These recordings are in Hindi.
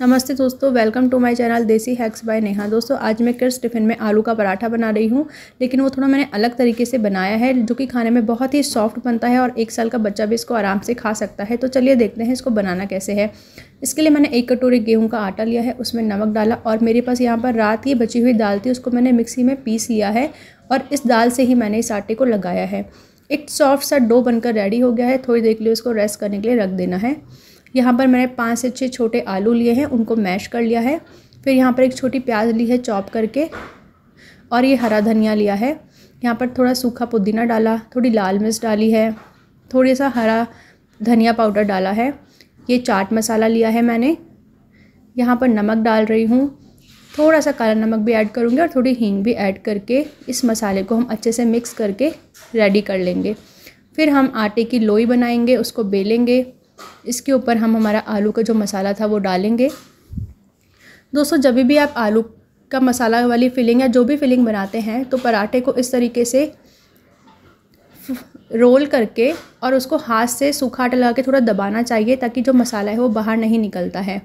नमस्ते दोस्तों welcome to my channel Desi hacks बाय नेहा दोस्तों आज मैं क्रिस टिफ़िन में आलू का पराठा बना रही हूँ लेकिन वो थोड़ा मैंने अलग तरीके से बनाया है जो कि खाने में बहुत ही सॉफ्ट बनता है और एक साल का बच्चा भी इसको आराम से खा सकता है तो चलिए देखते हैं इसको बनाना कैसे है इसके लिए मैंने एक कटोरी गेहूँ का आटा लिया है उसमें नमक डाला और मेरे पास यहाँ पर रात की बची हुई दाल थी उसको मैंने मिक्सी में पीस लिया है और इस दाल से ही मैंने इस आटे को लगाया है एक सॉफ्ट सा डो बनकर रेडी हो गया है थोड़ी देर के लिए उसको रेस्ट करने के लिए रख देना है यहाँ पर मैंने पाँच से छः छोटे आलू लिए हैं उनको मैश कर लिया है फिर यहाँ पर एक छोटी प्याज ली है चॉप करके और ये हरा धनिया लिया है यहाँ पर थोड़ा सूखा पुदीना डाला थोड़ी लाल मिर्च डाली है थोड़ा सा हरा धनिया पाउडर डाला है ये चाट मसाला लिया है मैंने यहाँ पर नमक डाल रही हूँ थोड़ा सा काला नमक भी ऐड करूँगी और थोड़ी हींग भी ऐड करके इस मसाले को हम अच्छे से मिक्स करके रेडी कर लेंगे फिर हम आटे की लोई बनाएंगे उसको बेलेंगे इसके ऊपर हम हमारा आलू का जो मसाला था वो डालेंगे दोस्तों जब भी आप आलू का मसाला वाली फिलिंग या जो भी फिलिंग बनाते हैं तो पराठे को इस तरीके से रोल करके और उसको हाथ से सूखा आटा लगा के थोड़ा दबाना चाहिए ताकि जो मसाला है वो बाहर नहीं निकलता है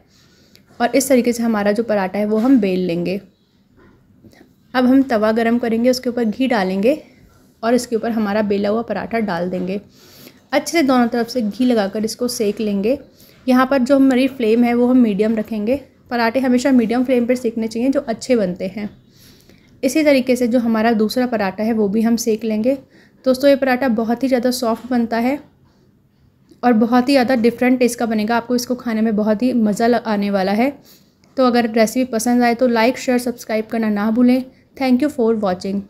और इस तरीके से हमारा जो पराठा है वो हम बेल लेंगे अब हम तवा गरम करेंगे उसके ऊपर घी डालेंगे और इसके ऊपर हमारा बेला हुआ पराठा डाल देंगे अच्छे से दोनों तरफ से घी लगाकर इसको सेक लेंगे यहाँ पर जो हमारी फ्लेम है वो हम मीडियम रखेंगे पराठे हमेशा मीडियम फ्लेम पर सेकने चाहिए जो अच्छे बनते हैं इसी तरीके से जो हमारा दूसरा पराठा है वो भी हम सेक लेंगे दोस्तों ये पराठा बहुत ही ज़्यादा सॉफ्ट बनता है और बहुत ही ज़्यादा डिफरेंट टेस्ट का बनेगा आपको इसको खाने में बहुत ही मज़ा आने वाला है तो अगर रेसिपी पसंद आए तो लाइक शेयर सब्सक्राइब करना ना भूलें थैंक यू फॉर वॉचिंग